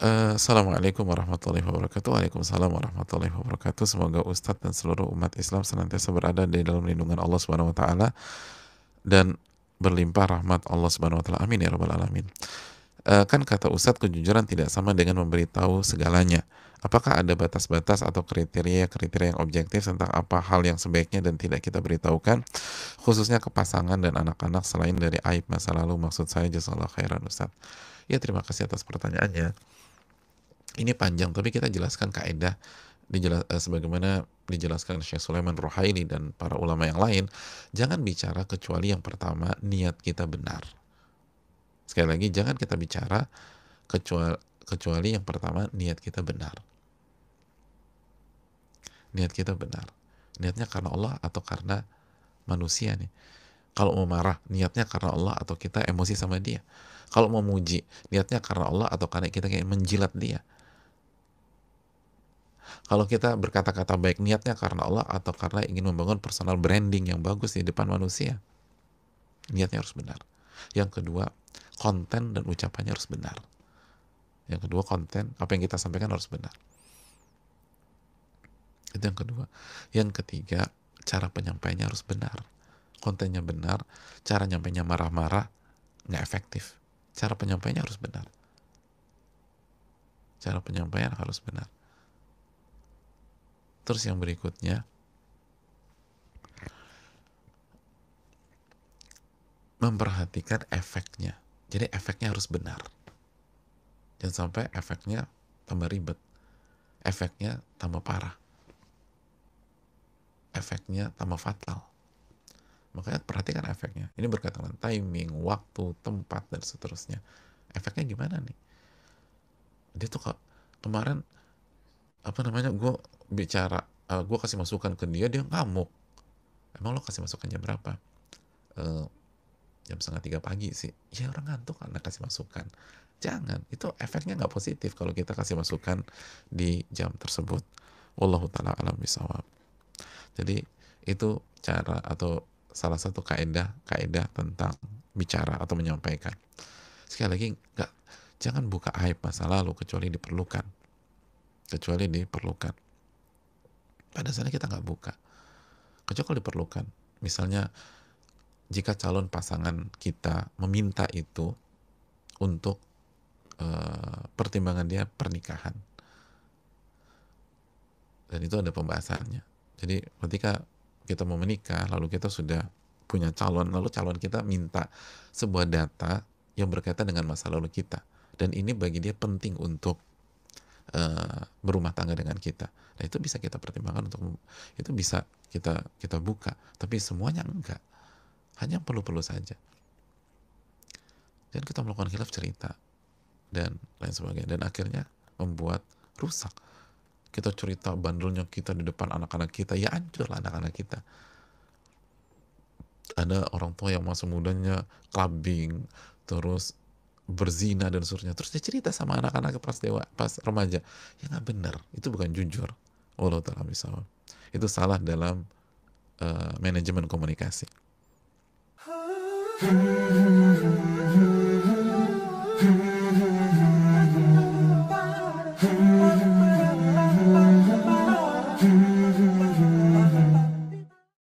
Eh, Assalamualaikum warahmatullahi wabarakatuh Waalaikumsalam warahmatullahi wabarakatuh Semoga Ustadz dan seluruh umat Islam senantiasa berada di dalam lindungan Allah Subhanahu Wa Taala Dan berlimpah rahmat Allah Subhanahu Wa Taala Amin ya Rabbal Alamin eh, Kan kata Ustadz kejujuran tidak sama dengan memberitahu segalanya Apakah ada batas-batas atau kriteria-kriteria yang objektif tentang apa hal yang sebaiknya dan tidak kita beritahukan Khususnya ke pasangan dan anak-anak selain dari aib masa lalu Maksud saya jazakallah khairan Ustadz Ya terima kasih atas pertanyaannya ini panjang tapi kita jelaskan kaidah dijelas eh, sebagaimana dijelaskan Syekh Sulaiman Rohaini dan para ulama yang lain, jangan bicara kecuali yang pertama niat kita benar. Sekali lagi jangan kita bicara kecuali kecuali yang pertama niat kita benar. Niat kita benar. Niatnya karena Allah atau karena manusia nih. Kalau mau marah, niatnya karena Allah atau kita emosi sama dia. Kalau mau muji, niatnya karena Allah atau karena kita kayak menjilat dia kalau kita berkata-kata baik niatnya karena Allah atau karena ingin membangun personal branding yang bagus di depan manusia. Niatnya harus benar. Yang kedua, konten dan ucapannya harus benar. Yang kedua, konten apa yang kita sampaikan harus benar. Itu yang kedua. Yang ketiga, cara penyampaiannya harus benar. Kontennya benar, cara nyampainya marah-marah nggak efektif. Cara penyampaiannya harus benar. Cara penyampaian harus benar. Terus yang berikutnya memperhatikan efeknya. Jadi efeknya harus benar. Jangan sampai efeknya tambah ribet. Efeknya tambah parah. Efeknya tambah fatal. Makanya perhatikan efeknya. Ini berkaitan dengan timing, waktu, tempat, dan seterusnya. Efeknya gimana nih? Dia tuh kemarin apa namanya gue bicara uh, eh, gue kasih masukan ke dia dia ngamuk emang lo kasih masukan jam berapa uh, jam setengah tiga pagi sih ya orang ngantuk karena kasih masukan jangan itu efeknya nggak positif kalau kita kasih masukan di jam tersebut Wallahu taala alam bisawab jadi itu cara atau salah satu kaedah kaedah tentang bicara atau menyampaikan sekali lagi nggak jangan buka aib masa lalu kecuali diperlukan kecuali diperlukan pada saatnya kita nggak buka. Kecuali kalau diperlukan. Misalnya, jika calon pasangan kita meminta itu untuk e, pertimbangan dia pernikahan. Dan itu ada pembahasannya. Jadi ketika kita mau menikah, lalu kita sudah punya calon, lalu calon kita minta sebuah data yang berkaitan dengan masa lalu kita. Dan ini bagi dia penting untuk uh, berumah tangga dengan kita. Nah, itu bisa kita pertimbangkan untuk itu bisa kita kita buka, tapi semuanya enggak. Hanya perlu-perlu saja. Dan kita melakukan khilaf cerita dan lain sebagainya dan akhirnya membuat rusak. Kita cerita bandulnya kita di depan anak-anak kita, ya hancurlah anak-anak kita. Ada orang tua yang masa mudanya clubbing, terus berzina dan seterusnya terus dia cerita sama anak-anak pas dewa pas remaja ya nggak benar itu bukan jujur Allah taala misalnya. itu salah dalam uh, manajemen komunikasi. Hmm.